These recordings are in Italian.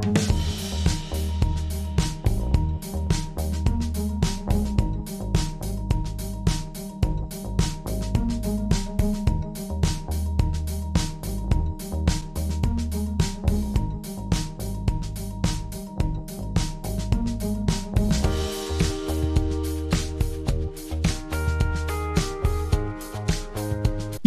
Thank you.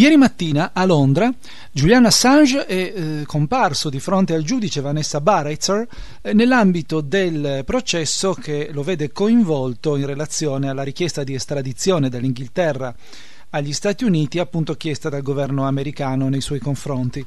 Ieri mattina a Londra Julian Assange è eh, comparso di fronte al giudice Vanessa Bareitzer eh, nell'ambito del processo che lo vede coinvolto in relazione alla richiesta di estradizione dall'Inghilterra agli Stati Uniti appunto chiesta dal governo americano nei suoi confronti.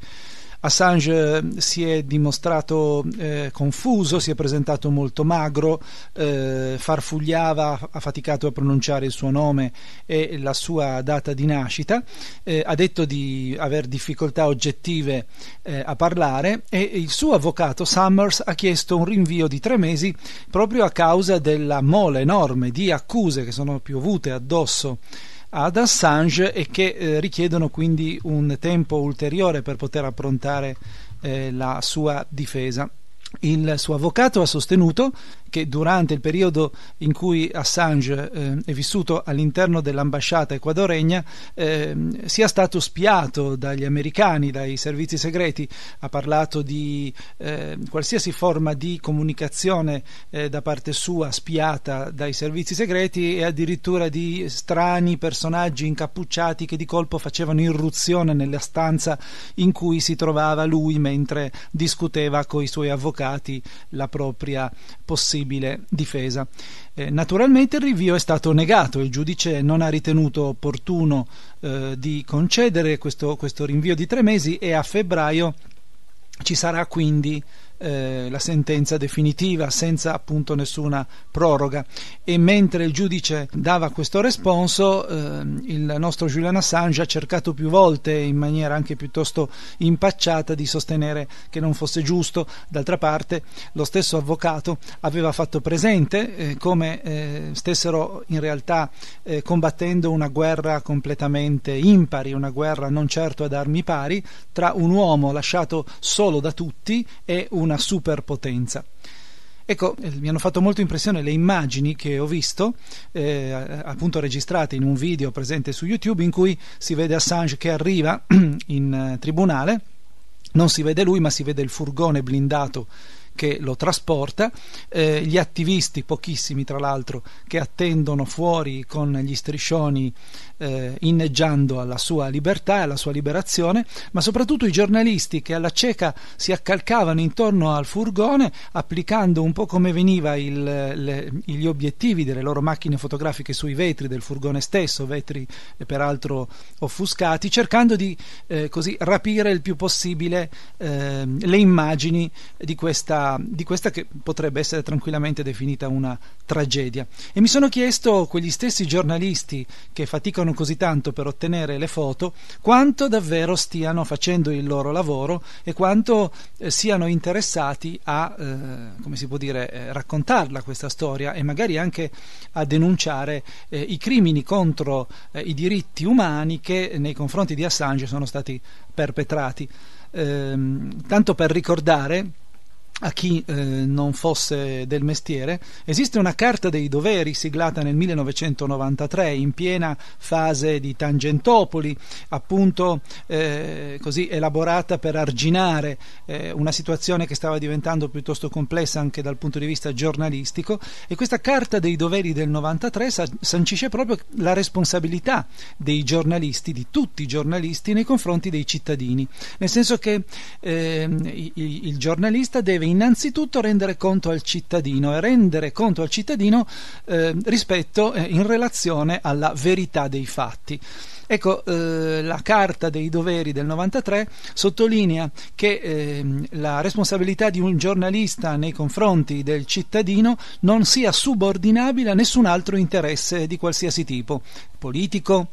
Assange eh, si è dimostrato eh, confuso, si è presentato molto magro, eh, farfugliava, ha faticato a pronunciare il suo nome e la sua data di nascita, eh, ha detto di aver difficoltà oggettive eh, a parlare e il suo avvocato Summers ha chiesto un rinvio di tre mesi proprio a causa della mole enorme di accuse che sono piovute addosso ad Assange e che eh, richiedono quindi un tempo ulteriore per poter approntare eh, la sua difesa. Il suo avvocato ha sostenuto che durante il periodo in cui Assange eh, è vissuto all'interno dell'ambasciata equadoregna eh, sia stato spiato dagli americani, dai servizi segreti, ha parlato di eh, qualsiasi forma di comunicazione eh, da parte sua spiata dai servizi segreti e addirittura di strani personaggi incappucciati che di colpo facevano irruzione nella stanza in cui si trovava lui mentre discuteva con i suoi avvocati giudicati la propria possibile difesa. Eh, naturalmente il rinvio è stato negato, il giudice non ha ritenuto opportuno eh, di concedere questo, questo rinvio di tre mesi e a febbraio ci sarà quindi eh, la sentenza definitiva senza appunto nessuna proroga e mentre il giudice dava questo responso eh, il nostro Julian Assange ha cercato più volte in maniera anche piuttosto impacciata di sostenere che non fosse giusto d'altra parte lo stesso avvocato aveva fatto presente eh, come eh, stessero in realtà eh, combattendo una guerra completamente impari una guerra non certo ad armi pari tra un uomo lasciato solo da tutti e una una superpotenza. Ecco, eh, mi hanno fatto molto impressione le immagini che ho visto, eh, appunto registrate in un video presente su YouTube, in cui si vede Assange che arriva in eh, tribunale, non si vede lui, ma si vede il furgone blindato che lo trasporta, eh, gli attivisti, pochissimi tra l'altro, che attendono fuori con gli striscioni eh, inneggiando alla sua libertà e alla sua liberazione, ma soprattutto i giornalisti che alla cieca si accalcavano intorno al furgone applicando un po' come veniva il, le, gli obiettivi delle loro macchine fotografiche sui vetri del furgone stesso, vetri eh, peraltro offuscati, cercando di eh, così rapire il più possibile ehm, le immagini di questa di questa che potrebbe essere tranquillamente definita una tragedia. E mi sono chiesto, quegli stessi giornalisti che faticano così tanto per ottenere le foto, quanto davvero stiano facendo il loro lavoro e quanto eh, siano interessati a, eh, come si può dire, eh, raccontarla questa storia e magari anche a denunciare eh, i crimini contro eh, i diritti umani che nei confronti di Assange sono stati perpetrati. Ehm, tanto per ricordare a chi eh, non fosse del mestiere, esiste una Carta dei doveri siglata nel 1993 in piena fase di Tangentopoli, appunto eh, così elaborata per arginare eh, una situazione che stava diventando piuttosto complessa anche dal punto di vista giornalistico e questa Carta dei doveri del 93 sancisce proprio la responsabilità dei giornalisti, di tutti i giornalisti nei confronti dei cittadini, nel senso che ehm, il, il giornalista deve deve innanzitutto rendere conto al cittadino e rendere conto al cittadino eh, rispetto eh, in relazione alla verità dei fatti. Ecco, eh, la Carta dei doveri del 93 sottolinea che eh, la responsabilità di un giornalista nei confronti del cittadino non sia subordinabile a nessun altro interesse di qualsiasi tipo, politico,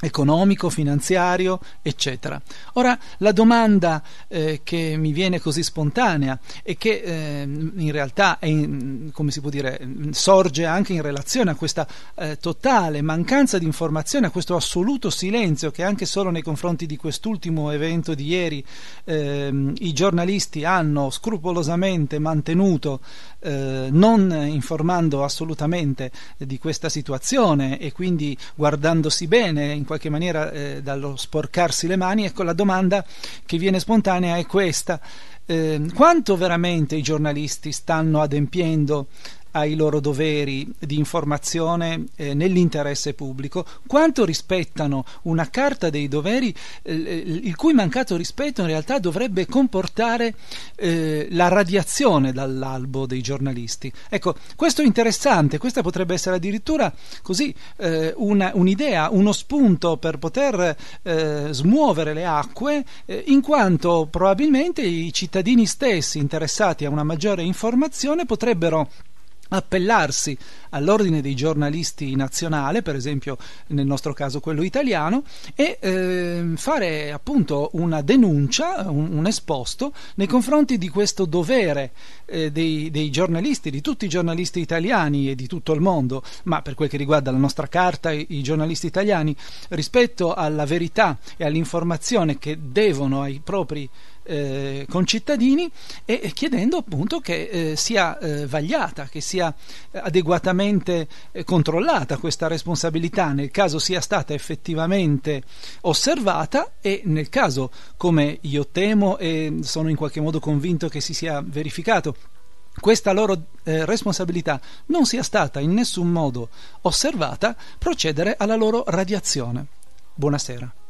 economico, finanziario, eccetera. Ora la domanda eh, che mi viene così spontanea e che eh, in realtà in, dire, sorge anche in relazione a questa eh, totale mancanza di informazione, a questo assoluto silenzio che anche solo nei confronti di quest'ultimo evento di ieri ehm, i giornalisti hanno scrupolosamente mantenuto eh, non informando assolutamente di questa situazione e quindi guardandosi bene in qualche maniera eh, dallo sporcarsi le mani, ecco la domanda che viene spontanea è questa. Eh, quanto veramente i giornalisti stanno adempiendo ai loro doveri di informazione eh, nell'interesse pubblico, quanto rispettano una carta dei doveri eh, il cui mancato rispetto in realtà dovrebbe comportare eh, la radiazione dall'albo dei giornalisti. Ecco, questo è interessante, questa potrebbe essere addirittura così eh, una, un'idea, uno spunto per poter eh, smuovere le acque, eh, in quanto probabilmente i cittadini stessi interessati a una maggiore informazione potrebbero appellarsi all'ordine dei giornalisti nazionale, per esempio nel nostro caso quello italiano, e eh, fare appunto una denuncia, un, un, esposto nei confronti di questo dovere eh, dei, dei, giornalisti, di tutti i giornalisti italiani e di tutto il mondo, ma per quel che riguarda la nostra carta, i, i giornalisti italiani, rispetto alla verità e all'informazione che devono ai propri eh, concittadini e chiedendo appunto che eh, sia eh, vagliata, che sia adeguatamente eh, controllata questa responsabilità nel caso sia stata effettivamente osservata e nel caso, come io temo e sono in qualche modo convinto che si sia verificato, questa loro eh, responsabilità non sia stata in nessun modo osservata, procedere alla loro radiazione. Buonasera.